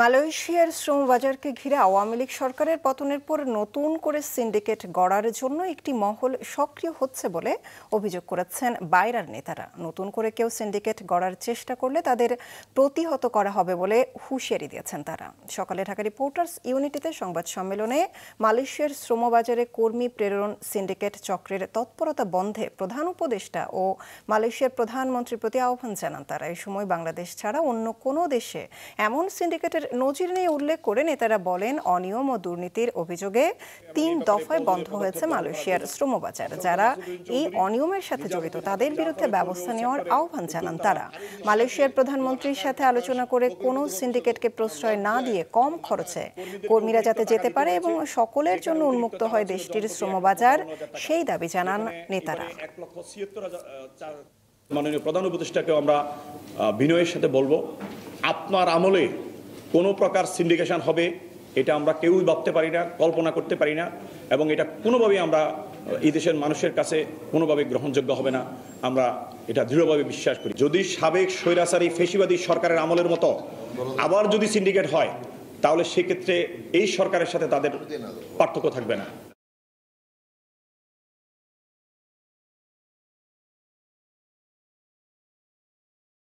মালয়েশিয়ার শ্রম বাজারকে ঘিরে আওয়ামী লীগ সরকারের পতনের পর নতুন করে সিন্ডিকেট গড়ার জন্য একটি মহল সক্রিয় হচ্ছে বলে অভিযোগ করেছেন বাইরার নেতারা নতুন করে কেউ সিন্ডিকেট গড়ার চেষ্টা করলে তাদের প্রতিহত করা হবে বলে হুঁশিয়ারি দিয়েছেন তারা সকালে ঢাকা রিপোর্টার্স ইউনিটিতে সংবাদ সম্মেলনে মালয়েশিয়ার শ্রমবাজারে কর্মী প্রেরণ সিন্ডিকেট চক্রের তৎপরতা বন্ধে প্রধান উপদেষ্টা ও মালয়েশিয়ার প্রধানমন্ত্রীর প্রতি আহ্বান জানান তারা এই সময় বাংলাদেশ ছাড়া অন্য কোনো দেশে এমন সিন্ডিকেটের নিয়োগের নজির নিয়ে উল্লেখ করে নেতারা বলেন অনিয়ম ও দুর্নীতির অভিযোগে তিন দফায় বন্ধ হয়েছে মালয়েশিয়ার শ্রম বাজার যারা এই অনিয়মের সাথে জড়িত তাদের বিরুদ্ধে ব্যবস্থা নেওয়ার আহ্বান জানান তারা মালয়েশিয়ার প্রধানমন্ত্রীর সাথে আলোচনা করে কোনো সিন্ডিকেটকে প্রশ্রয় না দিয়ে কম খরচে কর্মীরা যাতে যেতে পারে এবং সকলের জন্য উন্মুক্ত হয় দেশটির শ্রমবাজার সেই দাবি জানান নেতারা মাননীয় প্রধান উপদেষ্টাকে আমরা বিনয়ের সাথে বলবো আপনার আমলে কোনো প্রকার সিন্ডিকেশন হবে এটা আমরা কেউই ভাবতে পারি না কল্পনা করতে পারি না এবং এটা কোনোভাবেই আমরা এই দেশের মানুষের কাছে কোনোভাবে গ্রহণযোগ্য হবে না আমরা এটা দৃঢ়ভাবে বিশ্বাস করি যদি সাবেক স্বৈরাচারী ফেসিবাদী সরকারের আমলের মতো আবার যদি সিন্ডিকেট হয় তাহলে সেক্ষেত্রে এই সরকারের সাথে তাদের পার্থক্য থাকবে না